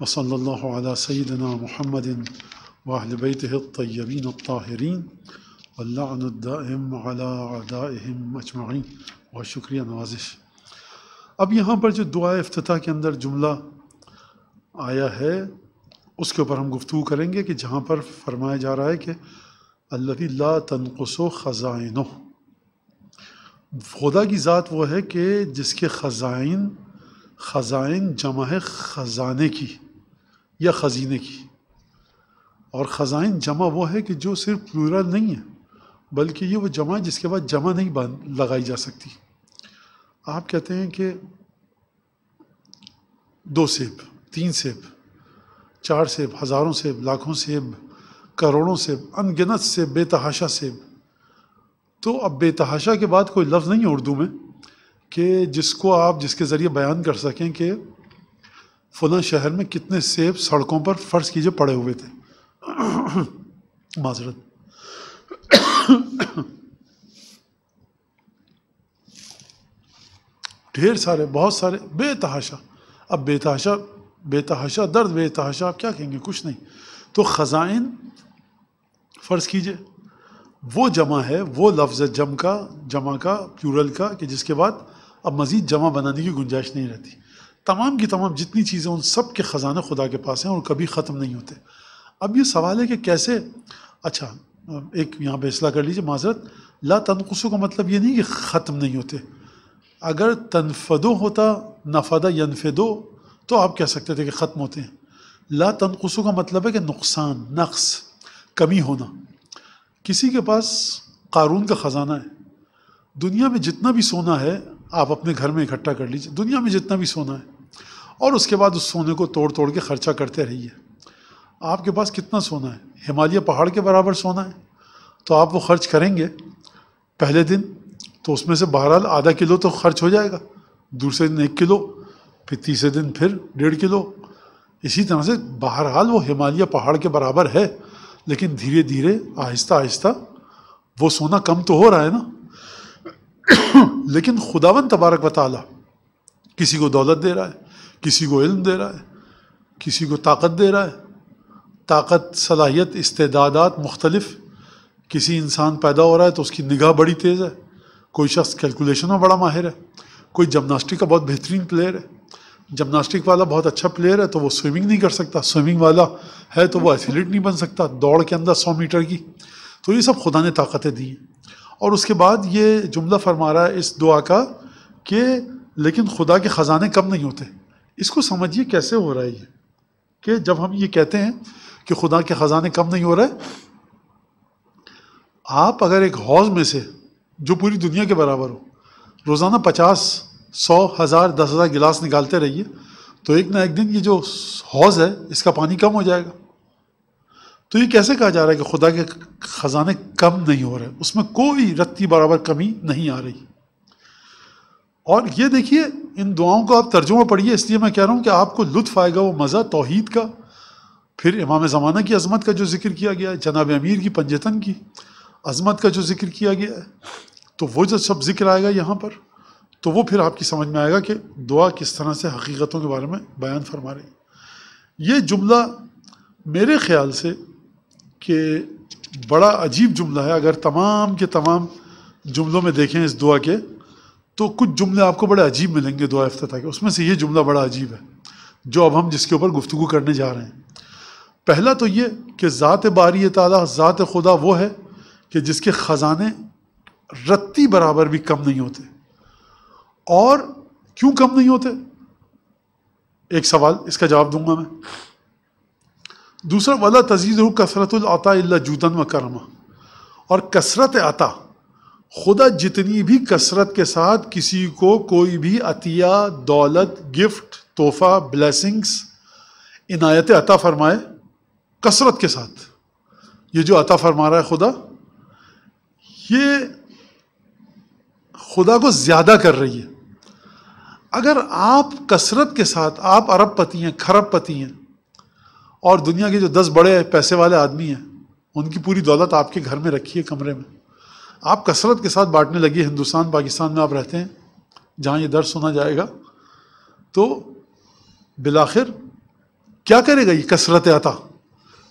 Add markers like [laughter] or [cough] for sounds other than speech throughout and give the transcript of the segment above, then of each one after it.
وصلى الله على سيدنا محمد وأهل بيته الطيبين الطاهرين واللعن الدائم على अदाहम अजमाइन बहुत शुक्रिया नवाजिश अब यहाँ पर जो दुआ अफ्ताह के अंदर जुमला आया है उसके ऊपर हम गुफ्तु करेंगे कि जहाँ पर फरमाया जा रहा है कि अल्लवी ला तनकसो ख़ज़ाइन खुदा की ज़ात वो है कि जिसके ख़ज़ाइन ख़ज़ाइन जमा है ख़ज़ाने की या ख़जीने की और ख़जाइन जमा वो है कि जो सिर्फ प्लूरल नहीं है बल्कि ये वो जमा है जिसके बाद जमा नहीं बन लगाई जा सकती आप कहते हैं कि दो सेब तीन सेब चार सेब हज़ारों सेब लाखों सेब करोड़ों सेब अनगिनत सेब बेतहाशा सेब तो अब बेतहाशा के बाद कोई लफ्ज़ नहीं है उर्दू में कि जिसको आप जिसके ज़रिए बयान कर सकें कि फला शहर में कितने सेब सड़कों पर फर्श कीजिए पड़े हुए थे माजरत ढेर सारे बहुत सारे बेतहाशा अब बेतहाशा बेतहाशा दर्द बेतहाशा आप क्या कहेंगे कुछ नहीं तो ख़जाइन फ़र्ज़ कीजिए वो जमा है वो लफ्ज़ जम का जमा का प्यूरल का कि जिसके बाद अब मज़ीद जमा बनाने की गुंजाइश नहीं रहती तमाम की तमाम जितनी चीज़ें उन सब के ख़जाने खुदा के पास हैं और कभी ख़त्म नहीं होते अब ये सवाल है कि कैसे अच्छा एक यहाँ पर असला कर लीजिए माजरत ला तनकुसों का मतलब ये नहीं कि ख़त्म नहीं होते अगर तनफदो होता नफदा यनफदो तो आप कह सकते थे कि ख़त्म होते हैं ला तनकुसों का मतलब है कि नुकसान नक्स कमी होना किसी के पास कानून का ख़जाना है दुनिया में जितना भी सोना है आप अपने घर में इकट्ठा कर लीजिए दुनिया में जितना भी सोना है और उसके बाद उस सोने को तोड़ तोड़ के ख़र्चा करते रहिए आपके पास कितना सोना है हिमालय पहाड़ के बराबर सोना है तो आप वो खर्च करेंगे पहले दिन तो उसमें से बहरहाल आधा किलो तो खर्च हो जाएगा दूसरे दिन एक किलो फिर तीसरे दिन फिर डेढ़ किलो इसी तरह से बहरहाल वो हिमालय पहाड़ के बराबर है लेकिन धीरे धीरे आहिस्ता आहिस्ता वो सोना कम तो हो रहा है ना लेकिन खुदावन तबारक वाली किसी को दौलत दे रहा है किसी को इल्म दे रहा है किसी को ताकत दे रहा है ताकत सलाहियत इस्तेदादात मुख्तलिफ़ किसी इंसान पैदा हो रहा है तो उसकी निगाह बड़ी तेज़ है कोई शख्स कैलकुलेशन में बड़ा माहिर है कोई जमनास्टिक का बहुत बेहतरीन प्लेयर है जमनास्टिक वाला बहुत अच्छा प्लेयर है तो वो स्विमिंग नहीं कर सकता स्विमिंग वाला है तो वो एथलीट नहीं बन सकता दौड़ के अंदर सौ मीटर की तो ये सब खुदा ने ताकतें दी और उसके बाद ये जुमला फरमा रहा है इस दुआ का कि लेकिन खुदा के ख़जाने कम नहीं होते इसको समझिए कैसे हो रहा है ये कि जब हम ये कहते हैं कि खुदा के ख़जाने कम नहीं हो रहे आप अगर एक हौज में से जो पूरी दुनिया के बराबर हो रोज़ाना पचास सौ हज़ार दस हज़ार गिलास निकालते रहिए तो एक ना एक दिन ये जो हौज़ है इसका पानी कम हो जाएगा तो ये कैसे कहा जा रहा है कि खुदा के ख़जाने कम नहीं हो रहे उसमें कोई रत्ती बराबर कमी नहीं आ रही और ये देखिए इन दुआओं का आप तर्जुमा पढ़िए इसलिए मैं कह रहा हूँ कि आपको लुत्फ आएगा वो मज़ा तोहद का फिर इमाम ज़माना की अजमत का जो जिक्र किया गया है जनाब अमीर की पंजतन की अजमत का जो जिक्र किया गया है तो वो जब सब जिक्र आएगा यहाँ पर तो वो फिर आपकी समझ में आएगा कि दुआ किस तरह से हकीकतों के बारे में बयान फरमा रही है ये जुमला मेरे ख्याल से कि बड़ा अजीब जुमला है अगर तमाम के तमाम जुमलों में देखें इस दुआ के तो कुछ जुमले आपको बड़े अजीब मिलेंगे दुआ अफ्ताह के उसमें से ये जुमला बड़ा अजीब है जो अब हम जिसके ऊपर गुफ्तु करने जा रहे हैं पहला तो ये कि ज़ात बारी ताला ज़ात खुदा वो है कि जिसके ख़जाने रत्ती बराबर भी कम नहीं होते और क्यों कम नहीं होते एक सवाल इसका जवाब दूंगा मैं दूसरा वाला तजीज़ कसरत आता जूतन व करमा और कसरत अता खुदा जितनी भी कसरत के साथ किसी को कोई भी अतिया दौलत गिफ्ट तोहफ़ा ब्लेसिंग्स इनायत अता फरमाए कसरत के साथ ये जो अता फरमा रहा है खुदा ये खुदा को ज़्यादा कर रही है अगर आप कसरत के साथ आप अरब पति हैं खरब पति हैं और दुनिया के जो दस बड़े पैसे वाले आदमी हैं उनकी पूरी दौलत आपके घर में रखी है कमरे में आप कसरत के साथ बांटने लगी हिंदुस्तान पाकिस्तान में आप रहते हैं जहाँ ये दर्द सुना जाएगा तो बिलाखिर क्या करेगा ये कसरत आता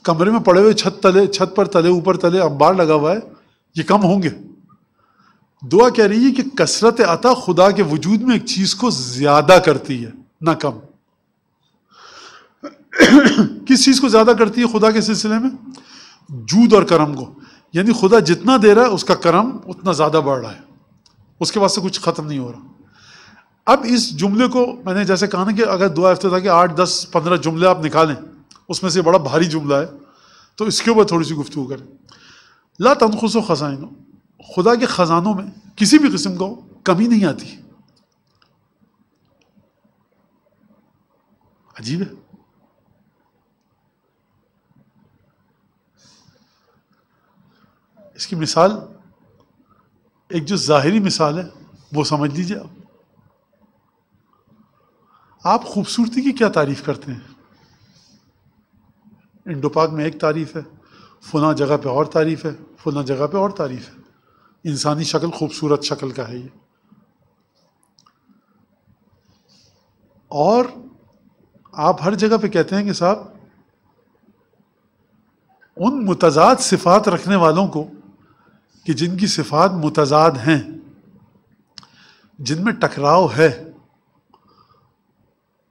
कमरे में पड़े हुए छत तले छत पर तले ऊपर तले अंबार लगा हुआ है ये कम होंगे दुआ कह रही है कि कसरत आता खुदा के वजूद में एक चीज़ को ज़्यादा करती है ना कम [coughs] किस चीज़ को ज़्यादा करती है खुदा के सिलसिले में जूद और करम को यानी खुदा जितना दे रहा है उसका करम उतना ज़्यादा बढ़ रहा है उसके बाद से कुछ ख़त्म नहीं हो रहा अब इस जुमले को मैंने जैसे कहा ना कि अगर दुआ था कि आठ दस पंद्रह जुमले आप निकालें उसमें से बड़ा भारी जुमला है तो इसके ऊपर थोड़ी सी गुफ्तु करें ला तनखुस खजाइन खुदा के ख़जानों में किसी भी किस्म को कमी नहीं आती अजीब है इसकी मिसाल एक जो ज़ाहरी मिसाल है वो समझ लीजिए आप आप खूबसूरती की क्या तारीफ़ करते हैं इंडो पाक में एक तारीफ़ है फला जगह पे और तारीफ़ है फला जगह पे और तारीफ़ है इंसानी शक्ल खूबसूरत शक्ल का है ये और आप हर जगह पे कहते हैं कि साहब उन मुतजाद सिफात रखने वालों को कि जिनकी सिफात मुतजाद हैं जिनमें टकराव है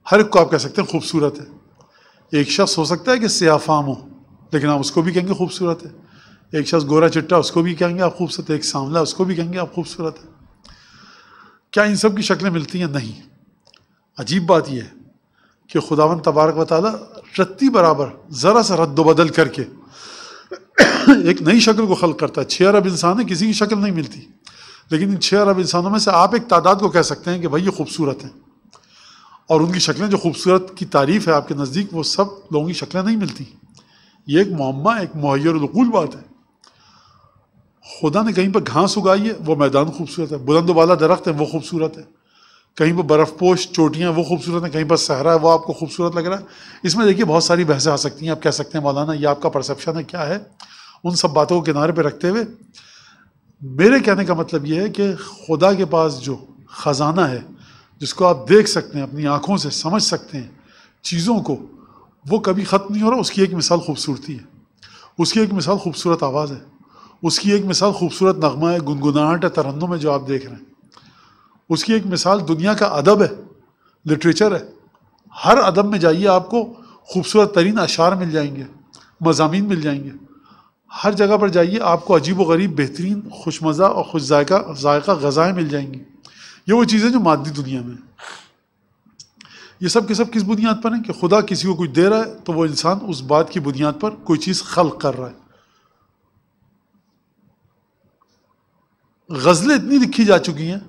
हर एक को आप कह सकते हैं खूबसूरत है एक शख्स हो सकता है कि सियाफाम हो लेकिन आप उसको भी कहेंगे खूबसूरत है एक शख्स गोरा चिट्टा उसको भी कहेंगे आप खूबसूरत है एक सांवला उसको भी कहेंगे आप खूबसूरत है क्या इन सब की शक्लें मिलती हैं नहीं अजीब बात यह है कि खुदावन तबारक वाली रत्ती बराबर ज़रा सा रद्द बदल करके एक नई शक्ल को खल करता है छः अरब इंसान है किसी की शक्ल नहीं मिलती लेकिन इन छः अरब इंसानों में से आप एक तादाद को कह सकते हैं कि भाई ये खूबसूरत हैं और उनकी शक्लें जो खूबसूरत की तारीफ़ है आपके नज़दीक वो सब लोगों की शक्लें नहीं मिलती ये एक मामा एक मुहैरकूल बात है खुदा ने कहीं पर घास उगाई है वो मैदान खूबसूरत है बुलंद वाला दरख्त है वो खूबसूरत है कहीं पर बर्फ पोश चोटियाँ वो खूबसूरत हैं कहीं पर सहरा है वो आपको खूबसूरत लग रहा है इसमें देखिए बहुत सारी बहसें आ सकती हैं आप कह सकते हैं मौलाना ये आपका परसेप्शन है क्या है उन सब बातों को किनारे पे रखते हुए मेरे कहने का मतलब ये है कि खुदा के पास जो ख़जाना है जिसको आप देख सकते हैं अपनी आँखों से समझ सकते हैं चीज़ों को वो कभी ख़त्म नहीं हो रहा उसकी एक मिसाल खूबसूरती है उसकी एक मिसाल खूबसूरत आवाज़ है उसकी एक मिसाल खूबसूरत नगमा है गुनगुनाहट है तरन्नों में जो आप देख रहे हैं उसकी एक मिसाल दुनिया का अदब है लिटरेचर है हर अदब में जाइए आपको खूबसूरत तरीन अशार मिल जाएंगे मजामी मिल जाएंगे हर जगह पर जाइए आपको अजीब व गरीब बेहतरीन खुश मज़ा और खुश जायका गज़ाएँ मिल जाएंगी ये वो चीज़ें जो मादी दुनिया में ये सब के सब किस बुनियाद पर है कि खुदा किसी को कुछ दे रहा है तो वो इंसान उस बात की बुनियाद पर कोई चीज़ खल कर रहा है गज़लें इतनी लिखी जा चुकी हैं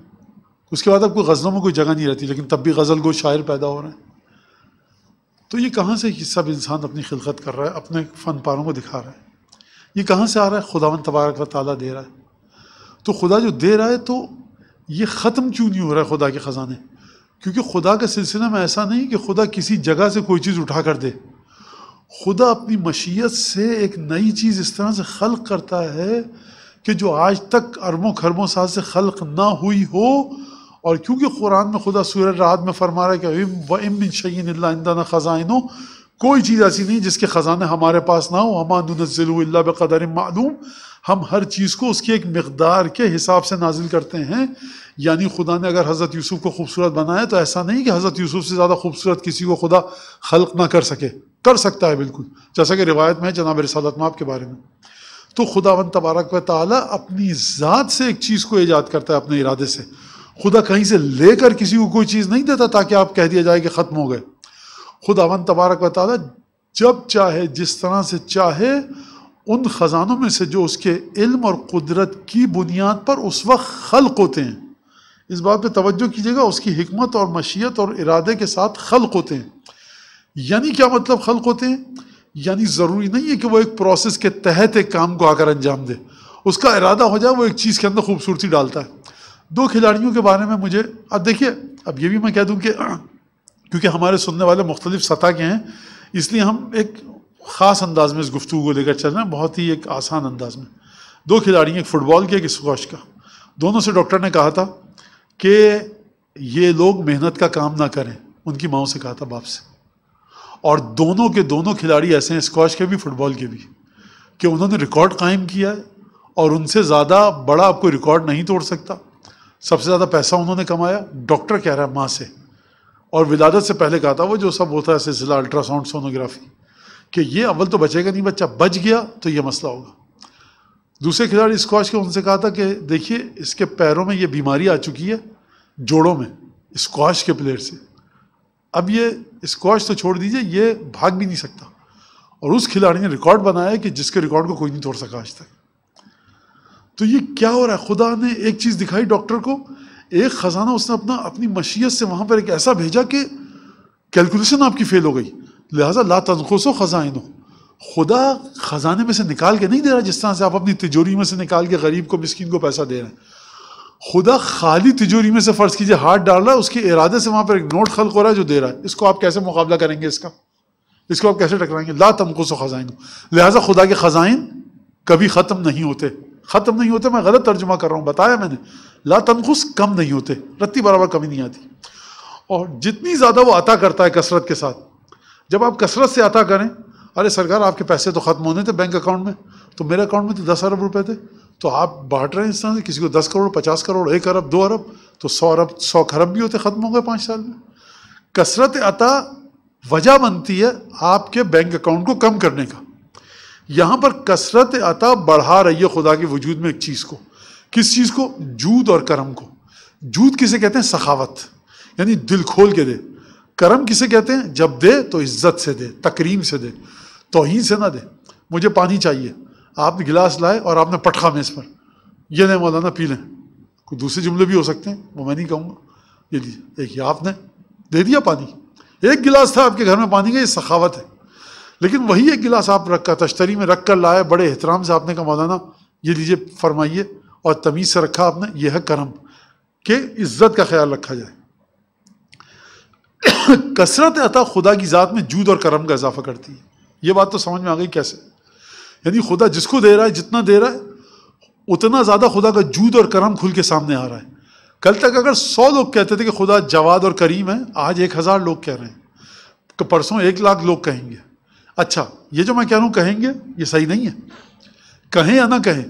उसके बाद कोई गज़लों में कोई जगह नहीं रहती लेकिन तब भी गज़ल को शायर पैदा हो रहे हैं तो ये कहाँ से सब इंसान अपनी खिलकत कर रहा है अपने फ़न पारों को दिखा रहा है ये कहाँ से आ रहा है खुदावन तबारक ताला दे रहा है तो खुदा जो दे रहा है तो ये ख़त्म क्यों नहीं हो रहा है खुदा के ख़जाने क्योंकि खुदा के सिलसिले में ऐसा नहीं कि खुदा किसी जगह से कोई चीज़ उठा कर दे खुदा अपनी मशीत से एक नई चीज़ इस तरह से खल करता है कि जो आज तक अरबों खरबों साल से खल्क ना हुई हो और क्योंकि कुरान में खुदा सूर रात में फरमा रहा है कि व इम शैन खजाइनों कोई चीज़ ऐसी नहीं जिसके ख़जाने हमारे पास ना हो हमानज़िल्ला बदर मालूम हम हर चीज़ को उसकी एक मकदार के हिसाब से नाजिल करते हैं यानी खुदा ने अगर हज़रत यूसुफ़ को खूबसूरत बनाया तो ऐसा नहीं कि हज़रत यूसुफ़ से ज़्यादा खूबसूरत किसी को खुदा खल्क ना कर सके कर सकता है बिल्कुल जैसा कि रिवायत में है जनाब रसालत माप के बारे में तो वन तबारक व ताली अपनी ज़ात से एक चीज़ को ईजाद करता है अपने इरादे से खुदा कहीं से लेकर किसी को कोई चीज़ नहीं देता ताकि आप कह दिया जाए कि ख़त्म हो गए खुद अवन तबारक वाली जब चाहे जिस तरह से चाहे उन ख़जानों में से जो उसके इल्म और कुदरत की बुनियाद पर उस वक्त खल्क होते हैं इस बात पे तवज्जो कीजिएगा उसकी हमत और मशीयत और इरादे के साथ खल्क होते हैं यानी क्या मतलब खल्क होते हैं यानी ज़रूरी नहीं है कि वो एक प्रोसेस के तहत एक काम को आकर अंजाम दे उसका इरादा हो जाए वो एक चीज़ के अंदर खूबसूरती डालता है दो खिलाड़ियों के बारे में मुझे अब देखिए अब ये भी मैं कह दूँ कि क्योंकि हमारे सुनने वाले मुख्तलिफ सतह के हैं इसलिए हम एक ख़ास अंदाज में इस गुफ्तु को लेकर चल रहे हैं बहुत ही एक आसान अंदाज में दो खिलाड़ी एक फ़ुटबॉल के एक स्कॉश का दोनों से डॉक्टर ने कहा था कि ये लोग मेहनत का काम ना करें उनकी माओ से कहा था बाप से और दोनों के दोनों खिलाड़ी ऐसे हैं स्कॉश के भी फुटबॉल के भी कि उन्होंने रिकॉर्ड कायम किया है और उनसे ज़्यादा बड़ा आपको रिकॉर्ड नहीं तोड़ सकता सबसे ज़्यादा पैसा उन्होंने कमाया डॉक्टर कह रहा है माँ से और विलादत से पहले कहा था वो जो सब होता है सिलसिला अल्ट्रासाउंड सोनोग्राफी कि ये अव्वल तो बचेगा नहीं बच्चा बच गया तो ये मसला होगा दूसरे खिलाड़ी स्क्वाश के उनसे कहा था कि देखिए इसके पैरों में ये बीमारी आ चुकी है जोड़ों में स्क्वाश के प्लेयर से अब ये स्क्वाश तो छोड़ दीजिए ये भाग भी नहीं सकता और उस खिलाड़ी ने रिकॉर्ड बनाया कि जिसके रिकॉर्ड को कोई नहीं तोड़ सका आज तक तो ये क्या हो रहा है खुदा ने एक चीज़ दिखाई डॉक्टर को एक ख़जाना उसने अपना अपनी मशीयत से वहाँ पर एक ऐसा भेजा कि कैलकुलेशन आपकी फेल हो गई लिहाजा ला तनखुसो ख़जाइन खुदा ख़जाने में से निकाल के नहीं दे रहा जिस तरह से आप अपनी तिजोरी में से निकाल के गरीब को मिस्किन को पैसा दे रहे हैं खुदा खाली तिजोरी में से फ़र्ज़ कीजिए हाथ डाल रहा है उसके इरादे से वहाँ पर एक नोट खल हो रहा है जो दे रहा है इसको आप कैसे मुकाबला करेंगे इसका इसको आप कैसे टकराएंगे ला तमकोसो ख़जाइन लिहाजा खुदा के ख़जाइन कभी ख़त्म नहीं होते ख़त्म नहीं होते मैं गलत तर्जुमा कर रहा हूँ बताया मैंने ला तनखुस कम नहीं होते रत्ती बराबर कमी नहीं आती और जितनी ज़्यादा वो अता करता है कसरत के साथ जब आप कसरत से अता करें अरे सरकार आपके पैसे तो ख़त्म होने थे बैंक अकाउंट में तो मेरे अकाउंट में तो दस अरब रुपए थे तो आप बांट रहे हैं इस तरह से किसी को दस करोड़ पचास करोड़ एक अरब दो अरब तो सौ अरब सौ खरब भी होते ख़त्म हो गए पाँच साल में कसरत अता वजह बनती है आपके बैंक अकाउंट को कम करने का यहाँ पर कसरत अता बढ़ा रही है खुदा के वजूद में एक चीज़ को किस चीज़ को जूद और करम को जूद किसे कहते हैं सखावत यानी दिल खोल के दे करम किसे कहते हैं जब दे तो इज्जत से दे तकरीम से दे तोहन से ना दे मुझे पानी चाहिए आप गिलास लाए और आपने पटखा मेज़ पर यह नहीं मौलाना पी लें कोई दूसरे जुमले भी हो सकते हैं वो मैं नहीं कहूँगा ये देखिए आपने दे दिया पानी एक गिलास था आपके घर में पानी का ये सखावत है लेकिन वही एक गिलास आप रखा तश्तरी में रख कर लाए बड़े एहतराम से आपने कहा मौलाना ये लीजिए फरमाइए और तमीज़ से रखा आपने यह है करम के इज़्ज़त का ख्याल रखा जाए [coughs] कसरत अता खुदा की ज़ात में जूद और करम का इजाफा करती है ये बात तो समझ में आ गई कैसे यानी खुदा जिसको दे रहा है जितना दे रहा है उतना ज़्यादा खुदा का जूद और करम खुल के सामने आ रहा है कल तक अगर सौ लोग कहते थे कि खुदा जवाद और करीम है आज एक हज़ार लोग कह रहे हैं तो परसों एक लाख लोग कहेंगे अच्छा ये जो मैं कह रहा हूँ कहेंगे ये सही नहीं है कहें या ना कहें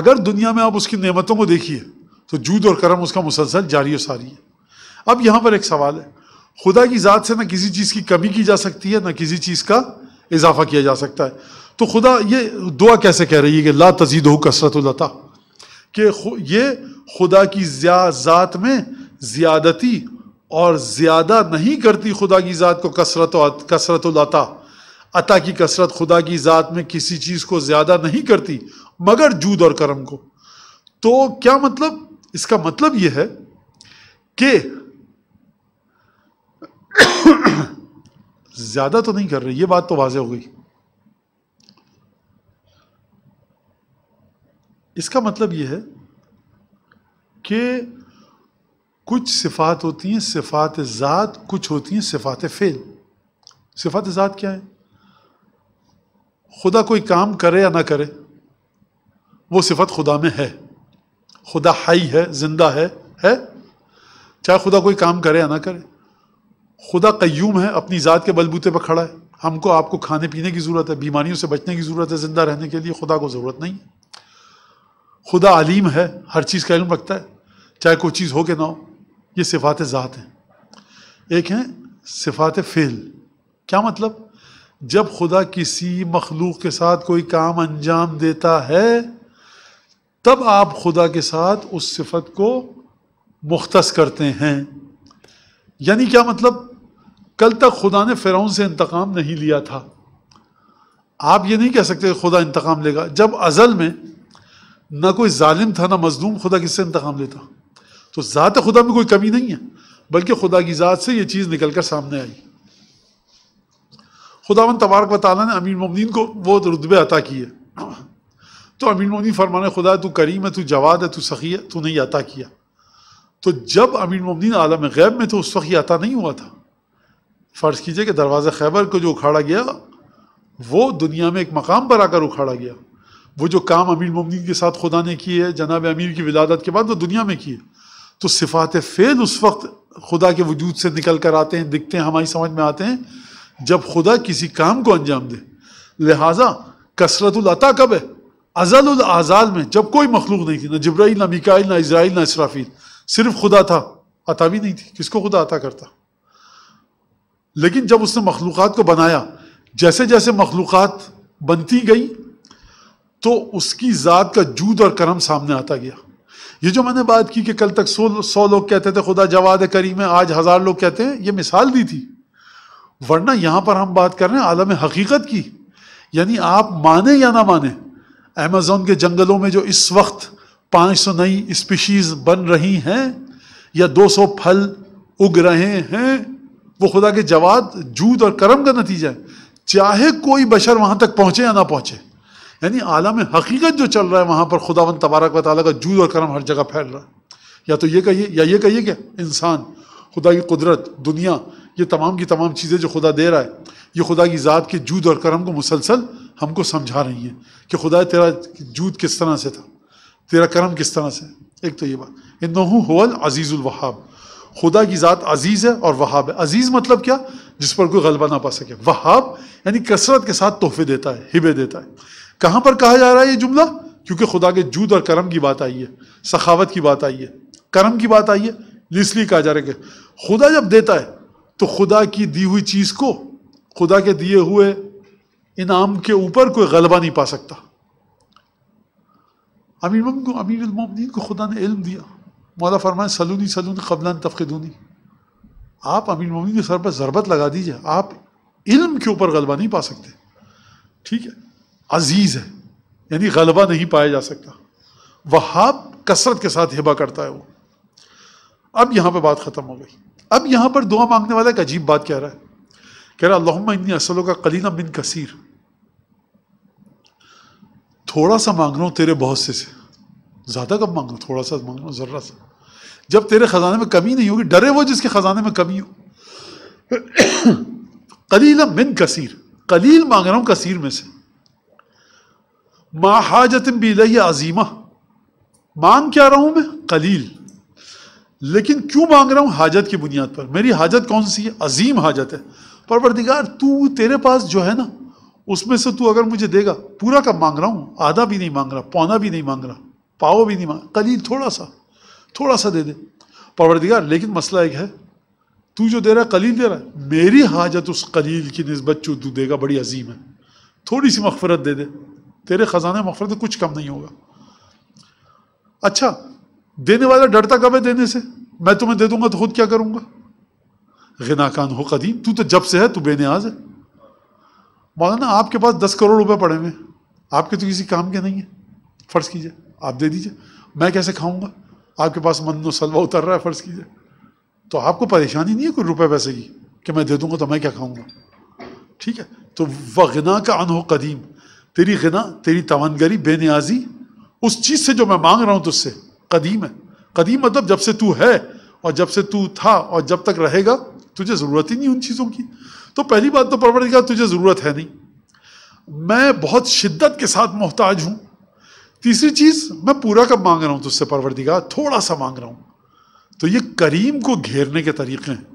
अगर दुनिया में आप उसकी नेमतों को देखिए तो जूद और करम उसका मुसलसल जारी और सारी है अब यहाँ पर एक सवाल है खुदा की ज़ात से ना किसी चीज़ की कमी की जा सकती है ना किसी चीज़ का इजाफा किया जा सकता है तो खुदा ये दुआ कैसे कह रही है कि ला तजीद हो कसरत लता कि ये खुदा की ज़ात में ज़्यादती और ज़्यादा नहीं करती खुदा की ज़ात को कसरत कसरत लता अता की कसरत खुदा की ज़ात में किसी चीज़ को ज़्यादा नहीं करती मगर जूद और करम को तो क्या मतलब इसका मतलब यह है कि [coughs] ज़्यादा तो नहीं कर रही ये बात तो वाज हो गई इसका मतलब यह है कि कुछ सिफात होती हैं सिफात ज़ात कुछ होती हैं सिफात फ़ेल सिफात ज़ात क्या है खुदा कोई काम करे या ना करे वो सिफत खुदा में है खुदा हाई है ज़िंदा है है चाहे खुदा कोई काम करे या ना करे खुदा कयूम है अपनी ज़ात के बलबूते पर खड़ा है हमको आपको खाने पीने की ज़रूरत है बीमारियों से बचने की ज़रूरत है ज़िंदा रहने के लिए खुदा को ज़रूरत नहीं है खुदा आलिम है हर चीज़ का इलम रखता है चाहे कोई चीज़ हो के ना हो ये सिफात ज़ात हैं एक हैं सिफात फ़ेल क्या मतलब जब खुदा किसी मखलूक के साथ कोई काम अंजाम देता है तब आप खुदा के साथ उस सिफत को मुख्त करते हैं यानी क्या मतलब कल तक खुदा ने फ़िरौन से इंतकाम नहीं लिया था आप ये नहीं कह सकते कि खुदा इंतकाम लेगा जब अज़ल में ना कोई ालिम था ना मजलूम खुदा किससे इंतकाम लेता तो ज़ात खुदा में कोई कमी नहीं है बल्कि खुदा की ज़ात से ये चीज़ निकल कर सामने आई खुदावन तबारक वाली ने अमीन ममनिन को वह रुतबे अता किए तो अमीर ममनिन फरमाने खुदा तू करीम है तू जवाद है तू सखी है तू नहीं अता किया तो जब अमीर ममनिन आलम गैब में तो उस वक्त ही अता नहीं हुआ था फ़र्ज़ कीजिए कि दरवाज़ा खैबर को जो उखाड़ा गया वो दुनिया में एक मकाम पर आकर उखाड़ा गया वो जो काम अमीर ममनिन के साथ खुदा ने किए है जनाब अमीर की विलादत के बाद वो दुनिया में किए तो सिफात फ़ेल उस वक्त खुदा के वजूद से निकल कर आते हैं दिखते हैं हमारी समझ में आते हैं जब खुदा किसी काम को अंजाम दे लिहाजा कसरतुलता कब है अजल आज़ाल में जब कोई मखलूक नहीं थी ना जब्राइल ना मिकाइल ना इसराइल ना इसराफील सिर्फ खुदा था अता भी नहीं थी किसको खुदा अता करता लेकिन जब उसने मखलूक को बनाया जैसे जैसे मखलूक बनती गई तो उसकी ज़ात का जूद और करम सामने आता गया ये जो मैंने बात की कि कल तक सौ सौ लोग कहते थे खुदा जवाद करीम है आज हज़ार लोग कहते हैं ये मिसाल दी थी वरना यहाँ पर हम बात कर रहे हैं आलम हकीकत की यानी आप माने या ना माने अमेज़ोन के जंगलों में जो इस वक्त 500 नई स्पीशीज़ बन रही हैं या दो सौ फल उग रहे हैं वो खुदा के जवाब जूद और करम का नतीजा है चाहे कोई बशर वहाँ तक पहुँचे या ना पहुँचे यानी आलम हकीकत जो चल रहा है वहाँ पर खुदावन तबारक व ताली का जूद और करम हर जगह फैल रहा है या तो ये कहिए या ये कहिए क्या इंसान खुदा की कुदरत दुनिया ये तमाम की तमाम चीज़ें जो खुदा दे रहा है ये खुदा की ज़ात के जूद और करम को मुसलसल हमको समझा रही हैं कि खुदा तेरा जूद किस तरह से था तेरा करम किस तरह से एक तो ये बात इन होल अजीज़ुल वहाब खुदा की ज़ात अजीज़ है और वहाब है अजीज़ मतलब क्या जिस पर कोई गलबा ना पा सके वहाब यानी कसरत के साथ तोहफे देता है हिबे देता है कहाँ पर कहा जा रहा है ये जुमला क्योंकि खुदा के जूद और करम की बात आई है सखावत की बात आई है करम की बात आई है इसलिए कहा जा रहा है कि खुदा जब देता है तो खुदा की दी हुई चीज़ को खुदा के दिए हुए इनाम के ऊपर कोई गलबा नहीं पा सकता अमीर को अमीर उलमोमिन को खुदा ने इल्म दिया मौला फरमाए सलूनी सलून कबलान तफ़ीदूनी आप अमीर मोमिन के सर पर ज़रबत लगा दीजिए आप इल्म के ऊपर गलबा नहीं पा सकते ठीक है अजीज़ है यानी गलबा नहीं पाया जा सकता वहाब कसरत के साथ हिबा करता है वो अब यहाँ पर बात ख़त्म हो गई अब यहाँ पर दुआ मांगने वाला एक अजीब बात कह रहा है कह रहा अल्लाहुम्मा इन्नी असलों का कलीना बिन कसीर थोड़ा सा मांग रहा हूँ तेरे बहुत से से ज़्यादा कब मांग रहा हूँ थोड़ा सा मांग रहा हूँ ज़र्रा सा जब तेरे ख़जाने में कमी नहीं होगी डरे वो जिसके ख़जाने में कमी हो [coughs] कलीला मिन कसीर कलील मांग रहा हूँ कसीर में से मा हाजत बिलही अजीमा मांग क्या रहा हूँ मैं कलील लेकिन क्यों मांग रहा हूँ हाजत की बुनियाद पर मेरी हाजत कौन सी है अजीम हाजत है परवरदिगार तू तेरे पास जो है ना उसमें से तू अगर मुझे देगा पूरा कब मांग रहा हूँ आधा भी नहीं मांग रहा पौना भी नहीं मांग रहा पाओ भी नहीं मांग कलील थोड़ा सा थोड़ा सा दे दे परवरदिगार लेकिन मसला एक है तू जो दे रहा है कलील दे रहा है मेरी हाजत उस कलील की नस्बत जो तू देगा बड़ी अजीम है थोड़ी सी मफफरत दे दे तेरे ख़जाने मफफरत कुछ कम नहीं होगा अच्छा देने वाला डरता कब है देने से मैं तुम्हें दे दूंगा तो खुद क्या करूंगा गिनाकान हो कदीम तू तो जब से है तू बेनियाज है मौलाना आपके पास दस करोड़ रुपए पड़े हुए आपके तो किसी काम के नहीं है फ़र्ज़ कीजिए आप दे दीजिए मैं कैसे खाऊंगा आपके पास मन सलवा उतर रहा है फ़र्ज़ कीजिए तो आपको परेशानी नहीं है कोई रुपए पैसे की कि मैं दे दूंगा तो मैं क्या खाऊंगा ठीक है तो व गना का अन हो कदीम तेरी गना तेरी तवानगरी बेनियाजी उस चीज़ से जो मैं मांग रहा हूँ तुझसे कदीम है कदीम मतलब जब से तू है और जब से तू था और जब तक रहेगा तुझे ज़रूरत ही नहीं उन चीज़ों की तो पहली बात तो परवरदिगार तुझे ज़रूरत है नहीं मैं बहुत शिद्दत के साथ मोहताज हूँ तीसरी चीज़ मैं पूरा कब मांग रहा हूँ तुझसे परवरदिगार थोड़ा सा मांग रहा हूँ तो ये करीम को घेरने के तरीक़े हैं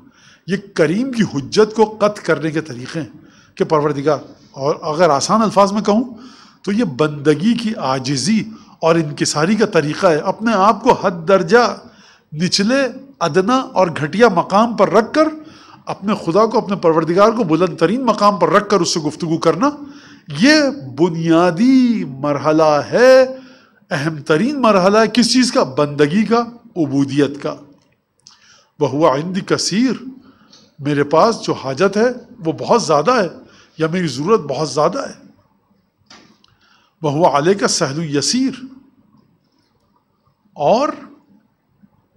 ये करीम की हजत को कत करने के तरीक़े हैं कि परवरदिगार और अगर आसान अल्फाज में कहूँ तो ये बंदगी की आजिज़ी और इनकसारी का तरीक़ा है अपने आप को हद दर्जा निचले अदना और घटिया मकाम पर रख कर अपने खुदा को अपने परवरदिगार को बुलंद तरीन मकाम पर रख कर उससे गुफ्तु करना ये बुनियादी मरहला है अहम तरीन मरहला है किस चीज़ का बंदगी का अबूदियत का हुआ इंद कसर मेरे पास जो हाजत है वो बहुत ज़्यादा है या मेरी ज़रूरत बहुत ज़्यादा है हुआ आले का सहलु यसीर और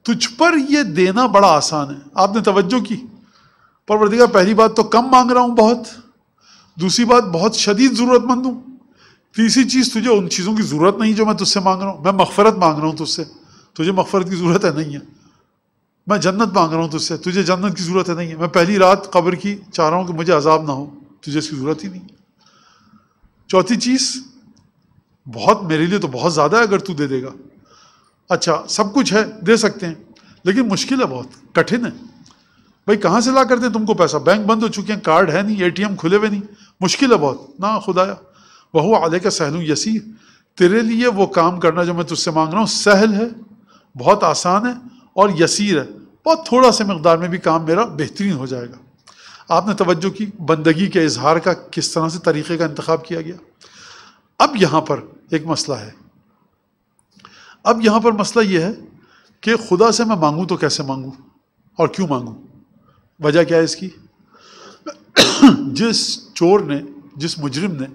तुझ पर यह देना बड़ा आसान है आपने तवज्जो की परवरदिगार पहली बात तो कम मांग रहा हूं बहुत दूसरी बात बहुत शदीद ज़रूरतमंद हूँ तीसरी चीज़ तुझे उन चीज़ों की ज़रूरत नहीं जो मैं तुझसे मांग रहा हूँ मैं मफफरत मांग रहा हूँ तुझसे तुझे मफफरत की ज़रूरत है नहीं है मैं जन्नत मांग रहा हूँ तुझसे तुझे जन्नत की ज़रूरत है नहीं है मैं पहली रात कब्र की चाह रहा हूँ कि मुझे अजाब ना हो तुझे इसकी ज़रूरत ही नहीं है चौथी चीज़ बहुत मेरे लिए तो बहुत ज़्यादा है अगर तू दे देगा अच्छा सब कुछ है दे सकते हैं लेकिन मुश्किल है बहुत कठिन है भाई कहाँ से ला करते हैं तुमको पैसा बैंक बंद हो चुके हैं कार्ड है नहीं एटीएम खुले हुए नहीं मुश्किल है बहुत ना खुदाया वह आले का सहलू यसी तेरे लिए वो काम करना जो मैं तुझसे मांग रहा हूँ सहल है बहुत आसान है और यसीर है बहुत थोड़ा से मकदार में भी काम मेरा बेहतरीन हो जाएगा आपने तोज्जो की बंदगी के इजहार का किस तरह से तरीक़े का इंतखब किया गया अब यहाँ पर एक मसला है अब यहाँ पर मसला ये है कि खुदा से मैं मांगूँ तो कैसे मांगूँ और क्यों मांगूँ वजह क्या है इसकी [clears throat] जिस चोर ने जिस मुजरिम ने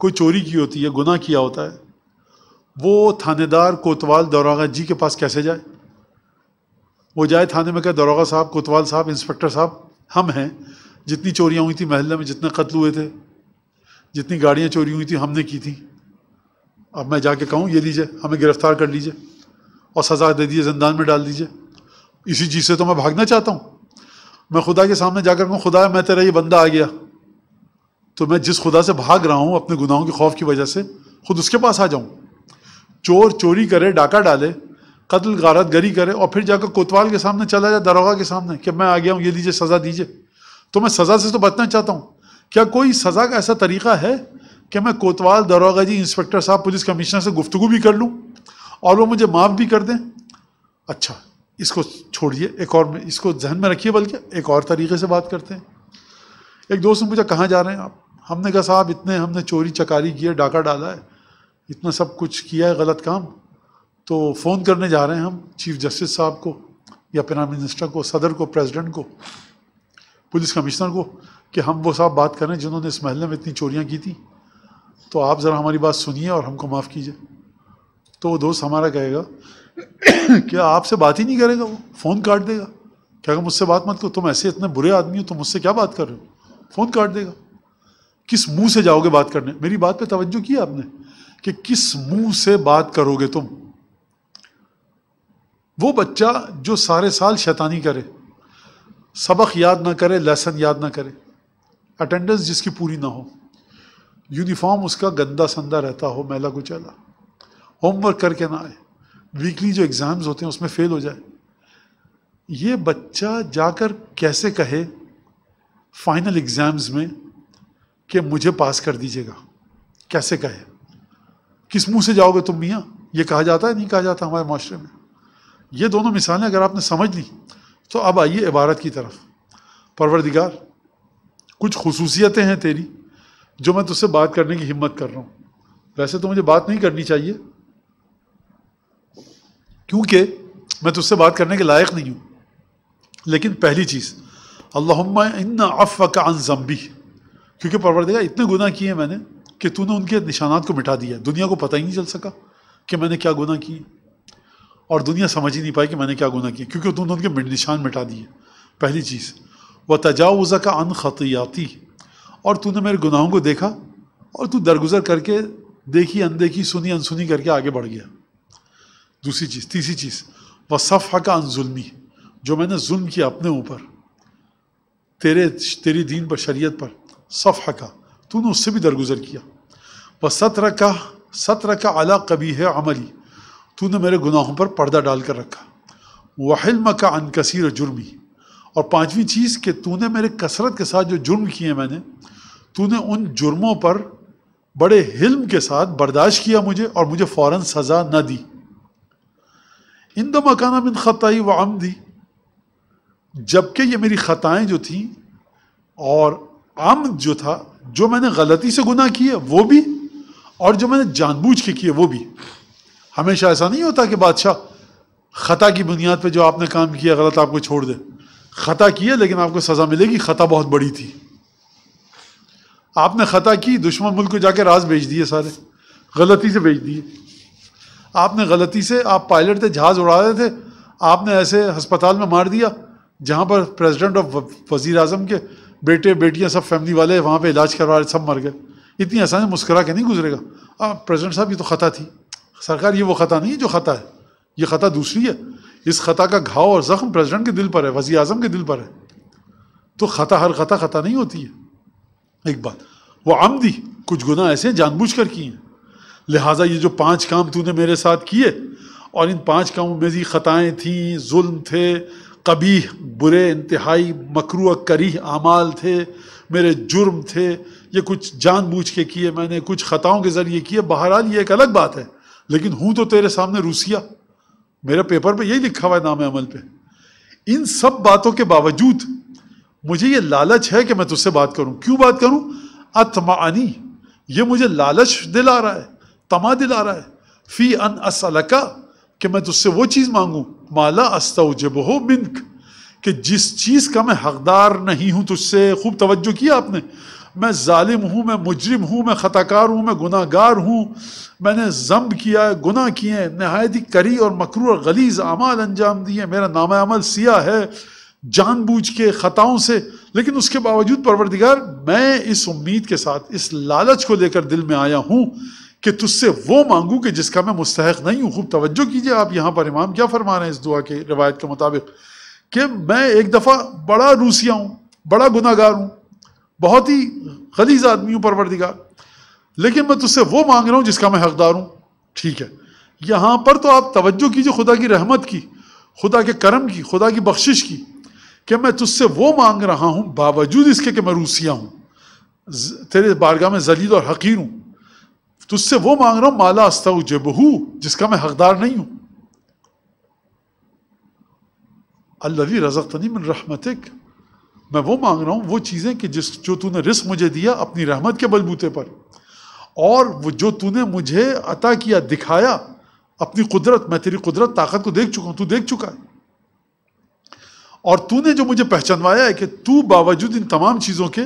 कोई चोरी की होती है गुनाह किया होता है वो थानेदार कोतवाल दौरागा जी के पास कैसे जाए वो जाए थाने में क्या दरोगा साहब कोतवाल साहब इंस्पेक्टर साहब हम हैं जितनी चोरियाँ हुई थी महल्ले में जितने कत्ल हुए थे जितनी गाड़ियाँ चोरी हुई थी हमने की थी अब मैं जाके कहूँ ये लीजिए हमें गिरफ्तार कर लीजिए और सज़ा दे दीजिए जिंदान में डाल दीजिए इसी चीज़ से तो मैं भागना चाहता हूँ मैं खुदा के सामने जाकर कहूँ खुदा मैं तेरा ये बंदा आ गया तो मैं जिस खुदा से भाग रहा हूँ अपने गुनाहों के खौफ की वजह से खुद उसके पास आ जाऊँ चोर चोरी करे डाका डाले कत्ल गारत गरी करे और फिर जाकर कोतवाल के सामने चला जाए दरोगा के सामने कि मैं आ गया हूँ ये लीजिए सज़ा दीजिए तो मैं सज़ा से तो बचना चाहता हूँ क्या कोई सज़ा का ऐसा तरीका है क्या मैं कोतवाल दरोगा जी इंस्पेक्टर साहब पुलिस कमिश्नर से गुफ्तु भी कर लूँ और वो मुझे माफ़ भी कर दें अच्छा इसको छोड़िए एक और में इसको जहन में रखिए बल्कि एक और तरीके से बात करते हैं एक दोस्त ने पूछा कहाँ जा रहे हैं आप हमने कहा साहब इतने हमने चोरी चकारी किया डाका डाला है इतना सब कुछ किया है गलत काम तो फ़ोन करने जा रहे हैं हम चीफ जस्टिस साहब को या प्राइम मिनिस्टर को सदर को प्रेसिडेंट को पुलिस कमिश्नर को कि हम वो साहब बात करें जिन्होंने इस महल में इतनी चोरियाँ की थी तो आप ज़रा हमारी बात सुनिए और हमको माफ़ कीजिए तो वो दोस्त हमारा कहेगा क्या आपसे बात ही नहीं करेगा वो फ़ोन काट देगा क्या मुझसे बात मत करो तुम ऐसे इतने बुरे आदमी हो तुम मुझसे क्या बात कर रहे हो फ़ोन काट देगा किस मुंह से जाओगे बात करने मेरी बात पे तवज्जो की आपने कि किस मुंह से बात करोगे तुम वो बच्चा जो सारे साल शैतानी करे सबक याद ना करे लेसन याद ना करे अटेंडेंस जिसकी पूरी ना हो यूनिफॉर्म उसका गंदा संदा रहता हो मैला कुचैला होमवर्क करके ना आए वीकली जो एग्ज़ाम्स होते हैं उसमें फेल हो जाए ये बच्चा जाकर कैसे कहे फाइनल एग्ज़ाम्स में कि मुझे पास कर दीजिएगा कैसे कहे किस मुंह से जाओगे तुम मियाँ ये कहा जाता है नहीं कहा जाता हमारे माशरे में ये दोनों मिसालें अगर आपने समझ ली तो अब आइए इबारत की तरफ परवरदिगार कुछ खसूसियतें हैं तेरी जो मैं तुझसे बात करने की हिम्मत कर रहा हूँ वैसे तो मुझे बात नहीं करनी चाहिए क्योंकि मैं तुझसे बात करने के लायक नहीं हूँ लेकिन पहली चीज़ अल्लाह इन्ना अफ़ क्योंकि परवरदिगा इतने गुना किए मैंने कि तूने उनके निशानात को मिटा दिया दुनिया को पता ही नहीं चल सका कि मैंने क्या गुना किए और दुनिया समझ ही नहीं पाई कि मैंने क्या गुना किया क्योंकि तूने उनके निशान मिटा दिए पहली चीज़ व तजावज़ा का अन खतियाती और तूने मेरे गुनाहों को देखा और तू दरगुजर करके देखी अनदेखी सुनी अनसुनी करके आगे बढ़ गया दूसरी चीज़ तीसरी चीज़ व सफ़ा का अनजुल्मी जो मैंने जुल्म किया अपने ऊपर तेरे तेरी दीन पर शरीयत पर सफ़ा का तूने उससे भी दरगुजर किया व सत्र का सत्र का अला कभी है अमली तूने मेरे गुनाहों पर पर्दा डाल कर रखा वहलम का अनकसीर जुर्मी और पांचवी चीज़ कि तूने मेरे कसरत के साथ जो जुर्म किए मैंने तूने उन जुर्मों पर बड़े हिल्म के साथ बर्दाश्त किया मुझे और मुझे फ़ौर सज़ा न दी इन दो मकाना बिन ख़ताई व आमदी जबकि ये मेरी ख़ताएँ जो थी और आम जो था जो मैंने गलती से गुनाह किए वो भी और जो मैंने जानबूझ के किए वो भी हमेशा ऐसा नहीं होता कि बादशाह ख़ता की बुनियाद पर जो आपने काम किया गलत आपको छोड़ दे ख़ता किया लेकिन आपको सज़ा मिलेगी ख़ता बहुत बड़ी थी आपने ख़ता की दुश्मन मुल्क को जाके राज भेज दिए सारे गलती से भेज दिए आपने गलती से आप पायलट थे जहाज़ उड़ा रहे थे आपने ऐसे हस्पताल में मार दिया जहाँ पर प्रेसिडेंट और वज़ी अजम के बेटे बेटियाँ सब फैमिली वाले वहाँ पर इलाज करवा रहे सब मर गए इतनी आसानी मुस्करा के नहीं गुजरेगा प्रेजिडेंट साहब ये तो ख़ता थी सरकार ये वो ख़ता नहीं है जो ख़ता है ये ख़ता दूसरी है इस ख़ता का घाव और ज़ख्म प्रेसिडेंट के दिल पर है वजी अजम के दिल पर है तो ख़ता हर ख़ता ख़ता नहीं होती है एक बात वो आमदी कुछ गुना ऐसे जानबूझ कर किए हैं लिहाजा ये जो पांच काम तूने मेरे साथ किए और इन पांच कामों में भी ख़ताएँ थीं जुल्म थे कभी बुरे इंतहाई मकरू करी अमाल थे मेरे जुर्म थे ये कुछ जानबूझ के किए मैंने कुछ ख़ताओं के ज़रिए किए बहरहाल ये एक अलग बात है लेकिन हूँ तो तेरे सामने रूसिया मेरे पेपर पे यही लिखा हुआ है नाम अमल पे इन सब बातों के बावजूद मुझे ये लालच है कि मैं तुझसे बात करूं क्यों बात करूं अतमानी ये मुझे लालच दिला रहा है तमा दिला रहा है फ़ी अन असलका कि मैं तुझसे वो चीज़ मांगू माला जब हो मिनक कि जिस चीज़ का मैं हकदार नहीं हूं तुझसे खूब तवज्जो किया आपने मैं ालिम हूँ मैं मुजरम हूँ मैं ख़ताकार हूँ मैं गुनागार हूँ मैंने जम्ब किया है गुना किए हैं नहायत ही करी और मकरू और गलीज अमाल अंजाम दिए मेरा नाम अमल सियाह है जानबूझ के ख़ताओं से लेकिन उसके बावजूद परवरदिगार मैं इस उम्मीद के साथ इस लालच को लेकर दिल में आया हूँ कि तुझसे वो मांगूँ कि जिसका मैं मुस्तक नहीं हूँ खूब तोज्जो कीजिए आप यहाँ पर इमाम क्या फरमा रहे हैं इस दुआ के रवायत के मुताबिक कि मैं एक दफ़ा बड़ा रूसिया हूँ बड़ा गुनागार हूँ बहुत ही खलीज आदमी हूँ परवरदिगार लेकिन मैं तुझसे वो मांग रहा हूँ जिसका मैं हकदार हूँ ठीक है यहाँ पर तो आप तवज्जो कीजिए खुदा की रहमत की खुदा के करम की खुदा की बख्शिश की कि मैं तुझसे वो मांग रहा हूँ बावजूद इसके कि मैं रूसिया हूँ तेरे बारगाह में जलील और हकीर हूँ तुझसे वो मांग रहा हूँ माला अस्तव जबहू जिसका मैं हकदार नहीं हूँ अल्लाह रजक तनी मन रहमतिक मैं वो मांग रहा हूँ वो चीज़ें कि जिस जो तूने रिस्क मुझे दिया अपनी रहमत के बलबूते पर और वो जो तूने मुझे अता किया दिखाया अपनी कुदरत मैं तेरी कुदरत ताकत को देख चुका हूँ तू देख चुका है और तूने जो मुझे पहचानवाया है कि तू बावजूद इन तमाम चीज़ों के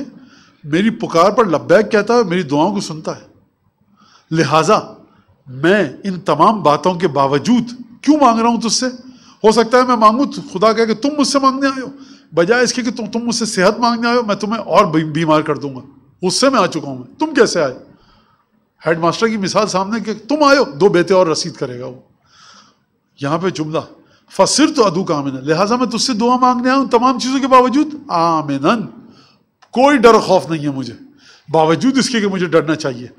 मेरी पुकार पर लब्बैक कहता है मेरी दुआओं को सुनता है लिहाजा मैं इन तमाम बातों के बावजूद क्यों मांग रहा हूँ तुझसे हो सकता है मैं मांगू खुदा कह के तुम मुझसे मांगने आयो बजाय इसके कि तुम तुम मुझसे सेहत मांगने आयो मैं तुम्हें और बीमार कर दूंगा उससे मैं आ चुका हूँ तुम कैसे आए हेडमास्टर की मिसाल सामने कि तुम आयो दो बेटे और रसीद करेगा वो यहाँ पे जुमला फसिर तो अदू का आमिन लिहाजा मैं तुझसे दुआ मांगने आया हूँ तमाम चीज़ों के बावजूद आमिनन कोई डर खौफ नहीं है मुझे बावजूद इसके कि मुझे डरना चाहिए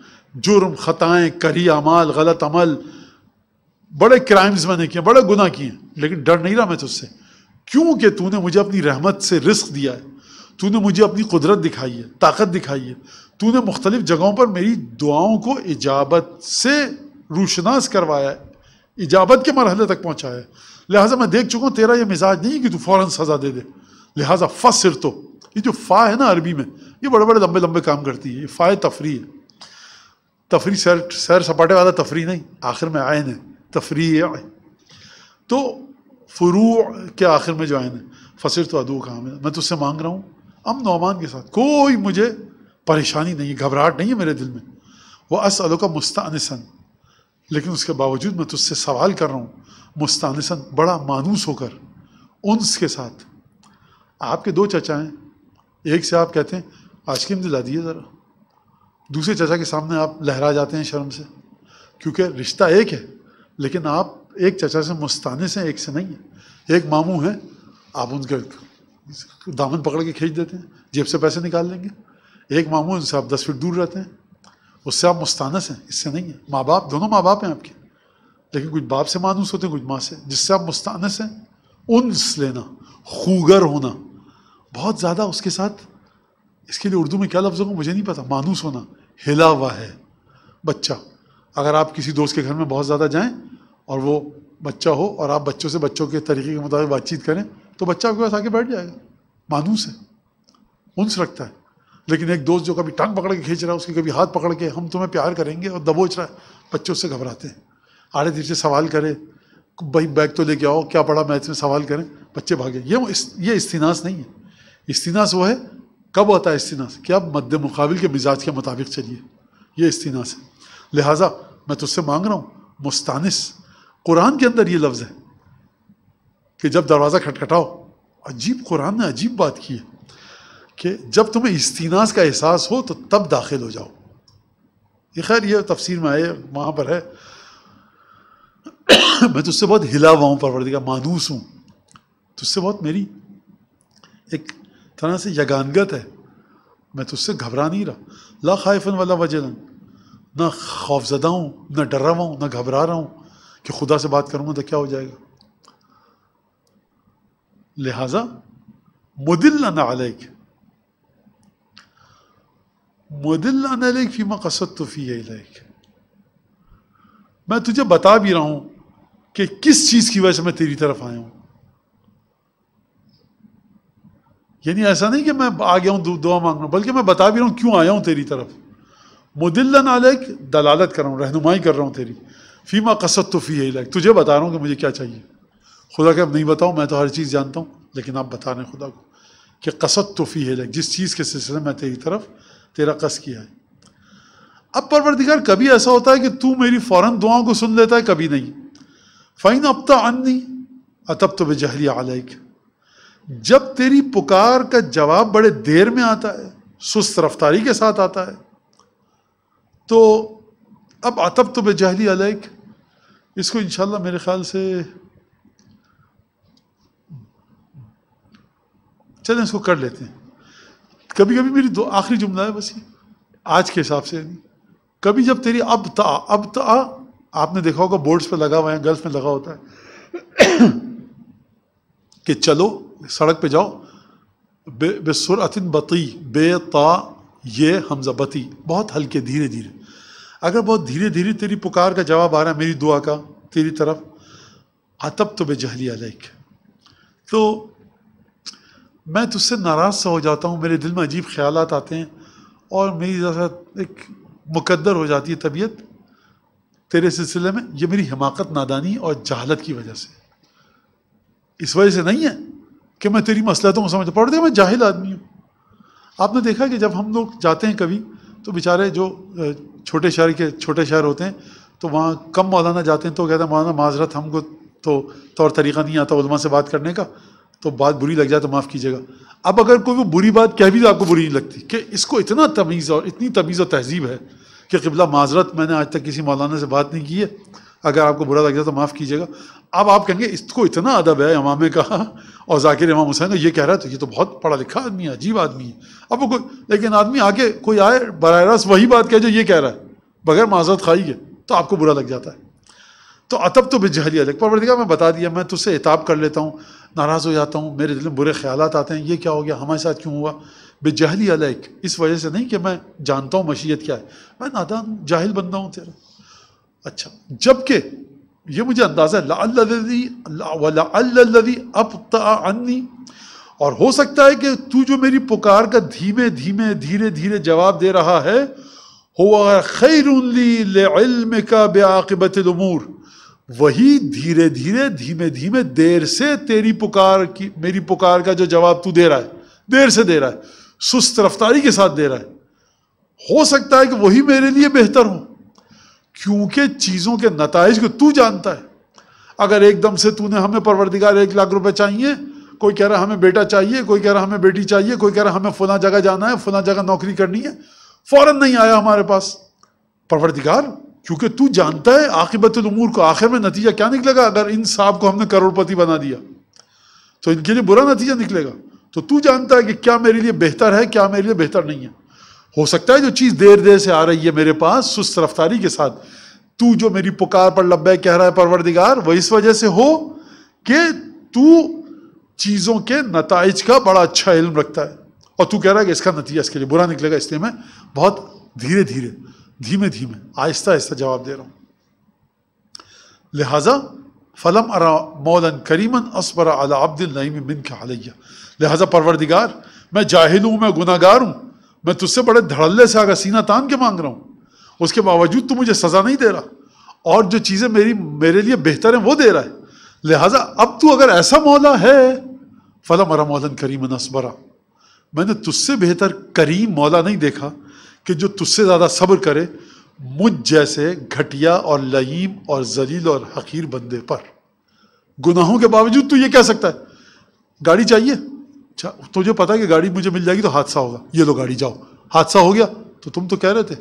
जुर्म खताएं करी अमाल गलत अमल बड़े क्राइम्स मैंने किए बड़े गुना किए लेकिन डर नहीं रहा मैं तुझसे क्योंकि तूने मुझे अपनी रहमत से रिस्क दिया है तूने मुझे अपनी कुदरत दिखाई है ताकत दिखाई है तूने मुख्तलिफ़ जगहों पर मेरी दुआओं को इजाबत से रोशनास करवाया है इजाबत के मरहले तक पहुँचाया है लिहाजा मैं देख चुका हूँ तेरा यह मिजाज नहीं कि तू फ़ौर सज़ा दे दे लिहाजा फसर तो ये जो फ़ा है ना अरबी में ये बड़े बड़े लंबे लंबे काम करती है ये फ़ाए तफरी है तफरी सैर सैर सपाटे वाला तफरी नहीं आखिर में आए न तफरी तो फ़रू के आखिर में जो है फसर तो अदू काम है मैं तो उससे मांग रहा हूँ अमन अमान के साथ कोई मुझे परेशानी नहीं है घबराहट नहीं है मेरे दिल में वह असअलो का मुस्तानसन लेकिन उसके बावजूद मैं तुझसे सवाल कर रहा हूँ मुस्तानसन बड़ा मानूस होकर उनस के साथ आपके दो चचा हैं एक से आप कहते हैं आइसक्रीम दिला दिए ज़रा दूसरे चचा के सामने आप लहरा जाते हैं शर्म से क्योंकि रिश्ता एक है लेकिन आप एक चचा से मुस्तानिस हैं एक से नहीं है एक मामू हैं आप उनके दामन पकड़ के खींच देते हैं जेब से पैसे निकाल लेंगे एक मामू उनसे आप दस फीट दूर रहते हैं उससे आप मुस्तानस हैं इससे नहीं है माँ बाप दोनों माँ बाप हैं आपके लेकिन कुछ बाप से मानूस होते हैं कुछ माँ से जिससे आप मुस्तानस हैं उन्स लेना खूगर होना बहुत ज़्यादा उसके साथ इसके लिए उर्दू में क्या लफ्ज़ होगा मुझे नहीं पता मानूस होना हिला हुआ है बच्चा अगर आप किसी दोस्त के घर में बहुत ज़्यादा जाएँ और वो बच्चा हो और आप बच्चों से बच्चों के तरीके के मुताबिक बातचीत करें तो बच्चा आपके पास आके बैठ जाएगा मानूस है उनस रखता है लेकिन एक दोस्त जो कभी टांग पकड़ के खींच रहा है उसके कभी हाथ पकड़ के हम तुम्हें प्यार करेंगे और दबोच रहा है बच्चों से घबराते हैं आड़े से सवाल करें भाई बैग तो लेके आओ क्या पढ़ा मैथ में सवाल करें बच्चे भागे ये इस, ये इस्तनास नहीं है इस्तनास वो है कब होता है इस्तनास कि आप मद्द मुकाबिल के मिजाज के मुताबिक चलिए ये इस्तनास है लिहाजा मैं तुझसे मांग रहा हूँ मुस्तानिस कुरान के अंदर ये लफ्ज़ है कि जब दरवाज़ा खटखटाओ अजीब कुरान ने अजीब बात की है कि जब तुम्हें इस्तीनास का एहसास हो तो तब दाखिल हो जाओ ये खैर ये तफसीर में आए वहाँ पर है [coughs] मैं तुझसे बहुत हिला हुआ हूँ परवरदिगा मानूस हूँ तुझसे बहुत मेरी एक तरह से यगानगत है मैं तुझसे घबरा नहीं रहा ला खाइफन वाला वजलन ना खौफजदा हूँ ना डर रहा हूँ ना घबरा रहा हूँ कि खुदा से बात करूंगा तो क्या हो जाएगा लिहाजा मुदिल्ला अलैक मुदिल्ला अलैक फी तो फ़ी अलैक मैं तुझे बता भी रहा हूं कि किस चीज़ की वजह से मैं तेरी तरफ आया हूँ यानी ऐसा नहीं कि मैं आ गया हूं दुआ मांगना बल्कि मैं बता भी रहा हूं क्यों आया हूं तेरी तरफ मुदिल्ला अलैक दलालत कर रहा हूं रहनुमाई कर रहा हूं तेरी फीमा कसत तो फ़ी है लाइक तुझे बता रहा हूँ कि मुझे क्या चाहिए खुदा के अब नहीं बताओ मैं तो हर चीज़ जानता हूँ लेकिन आप बता रहे हैं खुदा को कि कसद तो फ़ी है लाइक जिस चीज़ के सिलसिले में तेरी तरफ तेरा कस किया है अब परवरदिगार कभी ऐसा होता है कि तू मेरी फ़ौरन दुआओं को सुन लेता है कभी नहीं फ़ाइन अब तो अन नहीं अतब तो बेजहरी आलिक जब तेरी पुकार का जवाब बड़े देर में आता है सुस्त रफ्तारी के साथ आता है तो अब अतब तो बेजहरी अलैक इसको इंशाल्लाह मेरे ख्याल से चलें इसको कर लेते हैं कभी कभी मेरी दो आखिरी जुमला है बस ये आज के हिसाब से कभी जब तेरी अब ता अब ता आपने देखा होगा बोर्ड्स पे लगा हुआ है गर्ल्स में लगा होता है कि चलो सड़क पे जाओ बे बेसुरतिन बती बेता ये हमजा बती बहुत हल्के धीरे धीरे अगर बहुत धीरे धीरे तेरी पुकार का जवाब आ रहा है मेरी दुआ का तेरी तरफ अतब तो बेजहली अलैक तो मैं तुझसे नाराज़ सा हो जाता हूँ मेरे दिल में अजीब ख्याल आते हैं और मेरी जैसा एक मुकद्दर हो जाती है तबीयत तेरे सिलसिले में ये मेरी हिमाकत नादानी और जहालत की वजह से इस वजह से नहीं है कि मैं तेरी मसलतों को समझ पड़ दे मैं जाहिल आदमी हूँ आपने देखा कि जब हम लोग जाते हैं कभी तो बेचारे जो छोटे शहर के छोटे शहर होते हैं तो वहाँ कम मौलाना जाते हैं तो कहते हैं मौलाना माजरत हमको तो तौर तरीका नहीं आता उलमा से बात करने का तो बात बुरी लग जाए तो माफ़ कीजिएगा अब अगर कोई वो बुरी बात कह भी तो आपको बुरी नहीं लगती कि इसको इतना तमीज़ और इतनी तमीज़ और तहजीब है कि किबला माजरत मैंने आज तक किसी मौलाना से बात नहीं की है अगर आपको बुरा लग जाए तो माफ़ कीजिएगा अब आप कहेंगे इसको इतना अदब है इमामे का और जाकिर इमाम हुसैन का ये कह रहा है तो ये तो बहुत पढ़ा लिखा आदमी है अजीब आदमी है अब वो कोई लेकिन आदमी आके कोई आए बर रास्त वही बात कहे जो ये कह रहा है बगैर माजरत खाई है तो आपको बुरा लग जाता है तो अतब तो बिजहली अलग परवरदिगा मैं बता दिया मैं तुझसे इताब कर लेता हूँ नाराज़ हो जाता हूँ मेरे दिल में बुरे ख्याल आते हैं ये क्या हो गया हमारे साथ क्यों हुआ बेजहली अलग इस वजह से नहीं कि मैं जानता हूँ मशीयत क्या है मैं नादान जाहिल बंदा हूँ तेरा अच्छा जबकि ये मुझे अंदाज़ा है अब अन्नी और हो सकता है कि तू जो मेरी पुकार का धीमे धीमे धीरे धीरे जवाब दे रहा है हुआ खैर का बेआबत वही धीरे धीरे धीमे धीमे देर से तेरी पुकार की मेरी पुकार का जो जवाब तू दे रहा है देर से दे रहा है सुस्त रफ्तारी के साथ दे रहा है हो सकता है कि वही मेरे लिए बेहतर हो क्योंकि चीज़ों के नतज को तू जानता है अगर एकदम से तूने हमें परवरदिगार एक लाख रुपए चाहिए कोई कह रहा हमें बेटा चाहिए कोई कह रहा हमें बेटी चाहिए कोई कह रहा हमें फुला जगह जाना है फुला जगह नौकरी करनी है फौरन नहीं आया हमारे पास परवरदिगार क्योंकि तू जानता है आकिबतमूर को आखिर में नतीजा क्या निकलेगा अगर इन साहब को हमने करोड़पति बना दिया तो इनके लिए बुरा नतीजा निकलेगा तो तू जानता है कि क्या मेरे लिए बेहतर है क्या मेरे लिए बेहतर नहीं है हो सकता है जो चीज़ देर देर से आ रही है मेरे पास सुस्त रफ्तारी के साथ तू जो मेरी पुकार पर लब्बे कह रहा है परवरदिगार वह इस वजह से हो कि तू चीज़ों के नतज का बड़ा अच्छा इल्म रखता है और तू कह रहा है कि इसका नतीजा इसके लिए बुरा निकलेगा इसलिए मैं बहुत धीरे धीरे धीमे धीमे आहिस्ता आहिस्ता जवाब दे रहा हूँ लिहाजा फलम अरा मौलन करीमन असबरा अला अब्दुल नईम बिन के हालिया लिहाजा परवरदिगार मैं जाहिल हूँ मैं गुनागार हूँ मैं तुझसे बड़े धड़ल्ले से आगा सीना तान के मांग रहा हूँ उसके बावजूद तू मुझे सज़ा नहीं दे रहा और जो चीज़ें मेरी मेरे लिए बेहतर हैं वो दे रहा है लिहाजा अब तू अगर ऐसा मौला है फला मरा मौलन करीम नसबरा मैंने तुझसे बेहतर करीम मौला नहीं देखा कि जो तुझसे ज़्यादा सब्र करे मुझ जैसे घटिया और लयीम और जलील और हकीर बंदे पर गुनाहों के बावजूद तू ये कह सकता है गाड़ी चाहिए अच्छा तुझे तो पता है कि गाड़ी मुझे मिल जाएगी तो हादसा होगा ये लो गाड़ी जाओ हादसा हो गया तो तुम तो कह रहे थे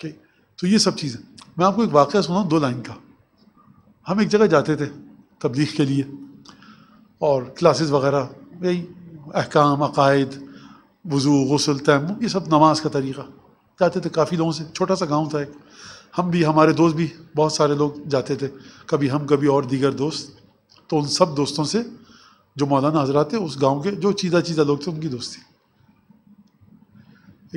कि तो ये सब चीज़ें मैं आपको एक वाक़ सुनाऊँ दो लाइन का हम एक जगह जाते थे तबलीग के लिए और क्लासेस वगैरह यही अहकाम अकायद वज़ू गसल तैम ये सब नमाज का तरीक़ा जाते थे काफ़ी लोगों से छोटा सा गांव था एक हम भी हमारे दोस्त भी बहुत सारे लोग जाते थे कभी हम कभी और दीगर दोस्त तो उन सब दोस्तों से जो मौलाना हजरा थे उस गांव के जो चीदा चीदा लोग थे उनकी दोस्ती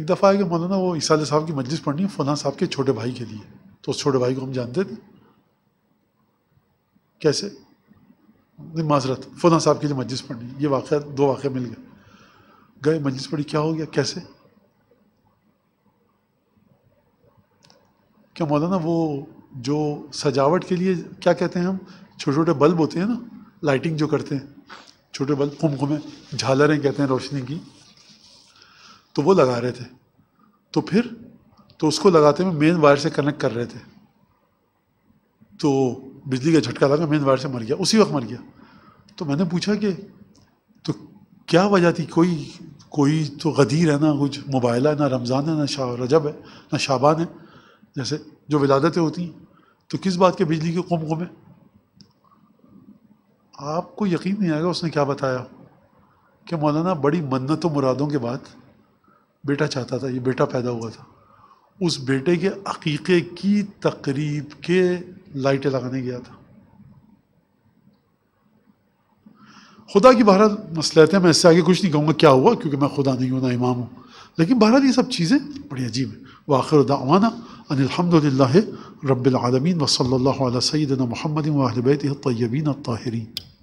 एक दफ़ा आया कि मौलाना वो ईसा साहब की मजलिस पढ़नी है फलां साहब के छोटे भाई के लिए तो उस छोटे भाई को हम जानते थे कैसे माजरत फलां साहब के लिए मजलिस पढ़नी ये वाक़ दो वाक़ मिल गए गए मजलिस पढ़ी क्या हो गया कैसे क्या मौलाना वो जो सजावट के लिए क्या कहते हैं हम छोटे छोटे बल्ब होते हैं ना लाइटिंग जो करते हैं छोटे बल्ब कुमकुमे झालरें कहते हैं रोशनी की तो वो लगा रहे थे तो फिर तो उसको लगाते हुए मेन वायर से कनेक्ट कर रहे थे तो बिजली का झटका लगा मेन वायर से मर गया उसी वक्त मर गया तो मैंने पूछा कि तो क्या वजह थी कोई कोई तो गदीर है ना कुछ मोबाइल है ना रमज़ान है ना शाह रजब है ना शाबान है जैसे जो विलादतें होती हैं तो किस बात के बिजली के कुम कुमें आपको यकीन नहीं आएगा उसने क्या बताया कि मौलाना बड़ी मन्नत व मुरादों के बाद बेटा चाहता था ये बेटा पैदा हुआ था उस बेटे के अकीक़े की तकरीब के लाइटें लगाने गया था खुदा की बहरत मसलहत है मैं इससे आगे कुछ नहीं कहूँगा क्या हुआ क्योंकि मैं खुदा नहीं हूँ ना इमाम हूँ लेकिन बहरा ये सब चीज़ें बड़ी अजीब है वाखिर दावाना أن الحمد لله رب العالمين وصلى الله على سيدنا محمد وأهل بيته الطيبين الطاهرين